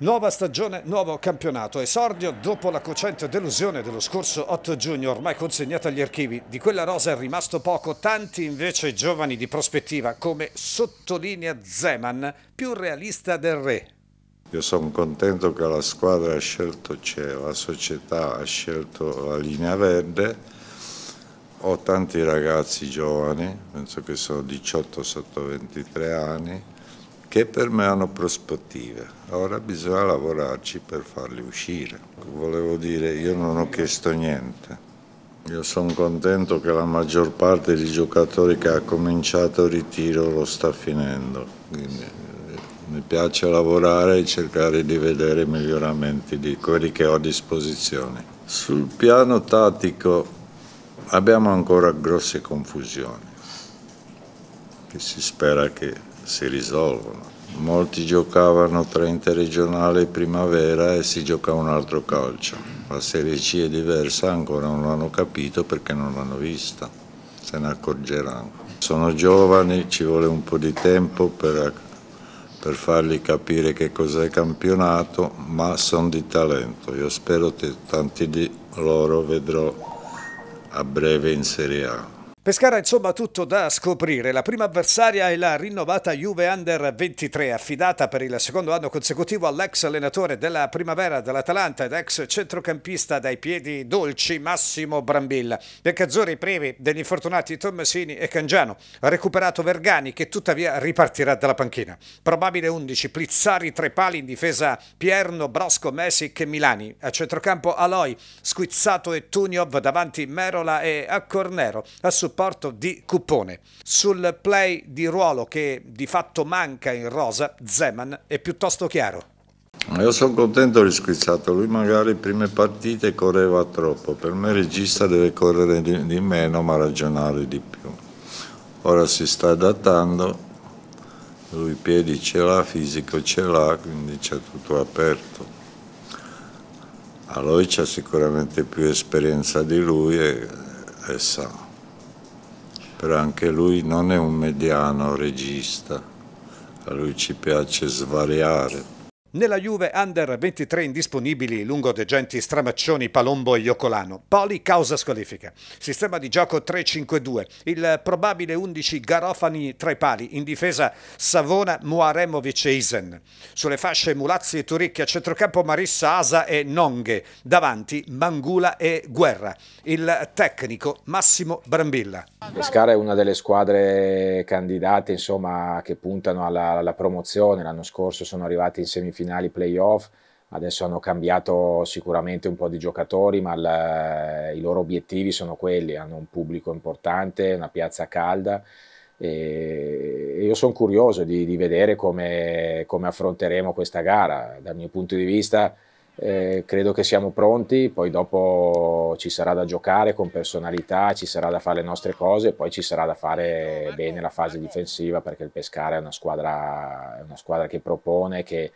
Nuova stagione, nuovo campionato. Esordio dopo la cocente delusione dello scorso 8 giugno, ormai consegnata agli archivi. Di quella rosa è rimasto poco, tanti invece giovani di prospettiva, come sottolinea Zeman, più realista del re. Io sono contento che la squadra ha scelto c'è, la società ha scelto la linea verde. Ho tanti ragazzi giovani, penso che sono 18 sotto 23 anni che per me hanno prospettive. Ora bisogna lavorarci per farli uscire. Volevo dire, io non ho chiesto niente. Io sono contento che la maggior parte dei giocatori che ha cominciato il ritiro lo sta finendo. Quindi, eh, mi piace lavorare e cercare di vedere miglioramenti di quelli che ho a disposizione. Sul piano tattico abbiamo ancora grosse confusioni che si spera che si risolvono. Molti giocavano tra interregionale e primavera e si gioca un altro calcio. La Serie C è diversa, ancora non l'hanno capito perché non l'hanno vista, se ne accorgeranno. Sono giovani, ci vuole un po' di tempo per, per fargli capire che cos'è campionato, ma sono di talento. Io spero che tanti di loro vedrò a breve in Serie A. Pescara insomma tutto da scoprire, la prima avversaria è la rinnovata Juve Under 23 affidata per il secondo anno consecutivo all'ex allenatore della primavera dell'Atalanta ed ex centrocampista dai piedi dolci Massimo Brambilla. Beccazzori privi degli infortunati Tommasini e Cangiano, ha recuperato Vergani che tuttavia ripartirà dalla panchina. Probabile 11, Plizzari tre pali in difesa Pierno, Brosco, Messic e Milani, a centrocampo Aloy, Squizzato e Tuniov davanti Merola e Accornero, a supporto di Cupone. Sul play di ruolo che di fatto manca in rosa, Zeman è piuttosto chiaro. Io sono contento di Squizzato, lui magari prime partite correva troppo, per me il regista deve correre di, di meno ma ragionare di più. Ora si sta adattando, lui piedi ce l'ha, fisico ce l'ha, quindi c'è tutto aperto. Aloy c'ha sicuramente più esperienza di lui e, e sa però anche lui non è un mediano regista, a lui ci piace svariare. Nella Juve Under 23 indisponibili lungo degenti Stramaccioni, Palombo e Iocolano. Poli causa squalifica. Sistema di gioco 3-5-2. Il probabile 11 Garofani tra i pali. In difesa Savona, Muaremovic e Isen. Sulle fasce Mulazzi e Turicchi. A centrocampo Marissa Asa e Nonghe. Davanti Mangula e Guerra. Il tecnico Massimo Brambilla. Pescara è una delle squadre candidate insomma, che puntano alla, alla promozione. L'anno scorso sono arrivati in semifinale finali playoff, adesso hanno cambiato sicuramente un po' di giocatori, ma la, eh, i loro obiettivi sono quelli, hanno un pubblico importante, una piazza calda e, io sono curioso di, di vedere come, come, affronteremo questa gara. Dal mio punto di vista eh, credo che siamo pronti, poi dopo ci sarà da giocare con personalità, ci sarà da fare le nostre cose poi ci sarà da fare bene la fase difensiva perché il Pescara è una squadra, è una squadra che propone, che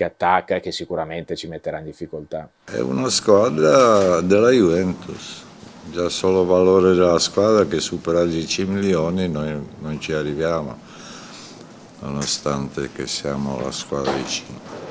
che attacca e che sicuramente ci metterà in difficoltà. È una squadra della Juventus, già solo valore della squadra che supera 10 milioni noi non ci arriviamo, nonostante che siamo la squadra di 5.